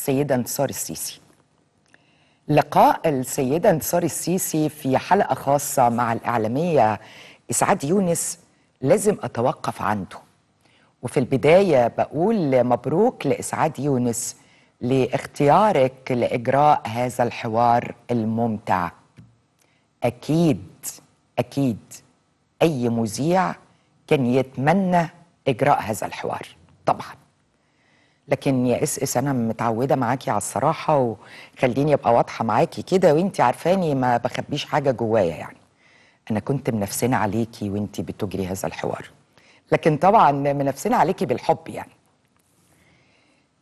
السيدة انتصار السيسي لقاء السيدة انتصار السيسي في حلقة خاصة مع الإعلامية إسعاد يونس لازم أتوقف عنده وفي البداية بقول مبروك لإسعاد يونس لاختيارك لإجراء هذا الحوار الممتع أكيد أكيد أي مذيع كان يتمنى إجراء هذا الحوار طبعاً لكن يا اس اس انا متعوده معاكي على الصراحه وخليني ابقى واضحه معاكي كده وانت عارفاني ما بخبيش حاجه جوايا يعني انا كنت منفسنه عليكي وانت بتجري هذا الحوار لكن طبعا منفسنه عليكي بالحب يعني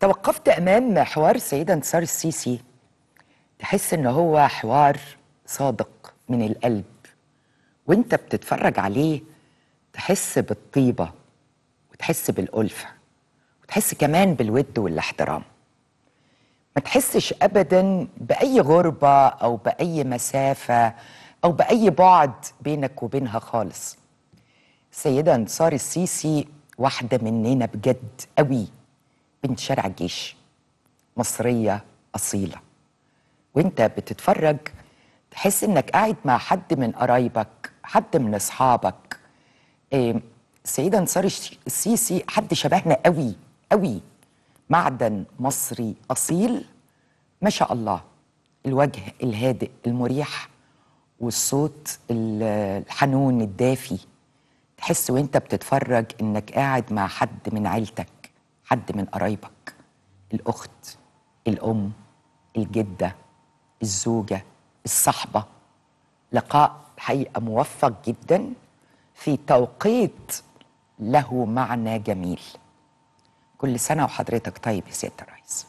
توقفت امام حوار السيده انتصار السيسي تحس ان هو حوار صادق من القلب وانت بتتفرج عليه تحس بالطيبه وتحس بالالفه تحس كمان بالود والاحترام ما تحسش ابدا باي غربه او باي مسافه او باي بعد بينك وبينها خالص السيده انصار السيسي واحده مننا بجد قوي بنت شارع الجيش مصريه اصيله وانت بتتفرج تحس انك قاعد مع حد من قرايبك حد من اصحابك السيده إيه، انصار السيسي حد شبهنا قوي قوي معدن مصري اصيل ما شاء الله الوجه الهادئ المريح والصوت الحنون الدافي تحس وانت بتتفرج انك قاعد مع حد من عيلتك حد من قرايبك الاخت الام الجده الزوجه الصحبه لقاء حقيقه موفق جدا في توقيت له معنى جميل كل سنة وحضرتك طيب يا سيادة الرئيس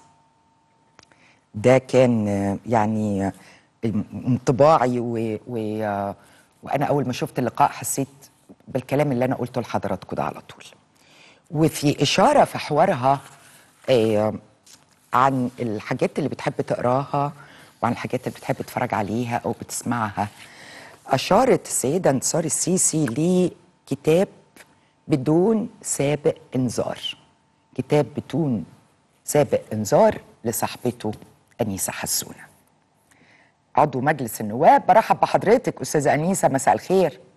ده كان يعني انطباعي و... و... وأنا أول ما شفت اللقاء حسيت بالكلام اللي أنا قلته لحضراتكم ده على طول وفي إشارة في حوارها آه، عن الحاجات اللي بتحب تقراها وعن الحاجات اللي بتحب تتفرج عليها أو بتسمعها أشارت السيدة انتصار السيسي لكتاب بدون سابق إنذار كتاب بتون سابق انذار لصاحبته انيسه حسونه عضو مجلس النواب برحب بحضرتك استاذه انيسه مساء الخير